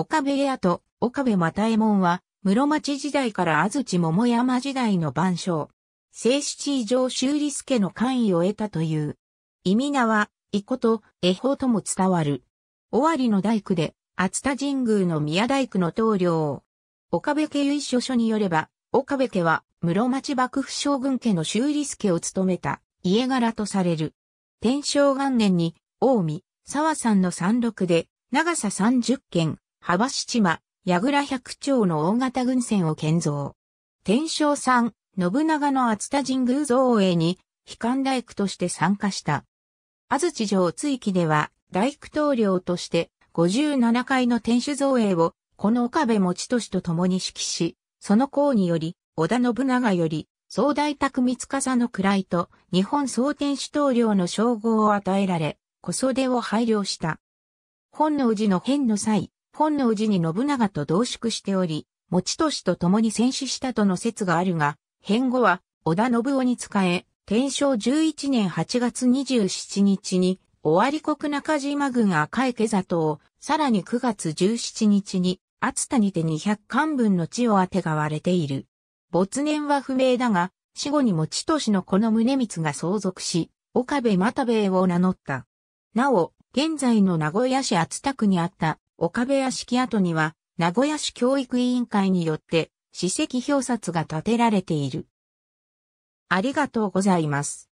岡部屋と岡部又右衛門は、室町時代から安土桃山時代の番匠。正七上修理助の官位を得たという。意味名は、伊古と恵方とも伝わる。尾張の大工で、熱田神宮の宮大工の棟梁。岡部家由緒書によれば、岡部家は室町幕府将軍家の修理助を務めた家柄とされる。天正元年に、近江、沢山の山麓で、長さ30軒、幅七間、矢倉百丁の大型軍船を建造。天正三、信長の厚田神宮造営に、悲観大工として参加した。安土城追記では、大工棟梁として、57階の天守造営を、この岡部持俊と共に指揮し、その功により、織田信長より、総大宅三笠の位と、日本総天守棟梁の称号を与えられ、小袖を拝領した。本能寺の変の際、本能寺に信長と同宿しており、持年と共に戦死したとの説があるが、変後は織田信夫に仕え、天正11年8月27日に、尾張国中島郡赤池里を、さらに9月17日に、厚田にて200巻分の地をあてがわれている。没年は不明だが、死後に持ち年のこの宗光が相続し、岡部又兵衛を名乗った。なお、現在の名古屋市厚田区にあった岡部屋敷跡には、名古屋市教育委員会によって、史跡表札が建てられている。ありがとうございます。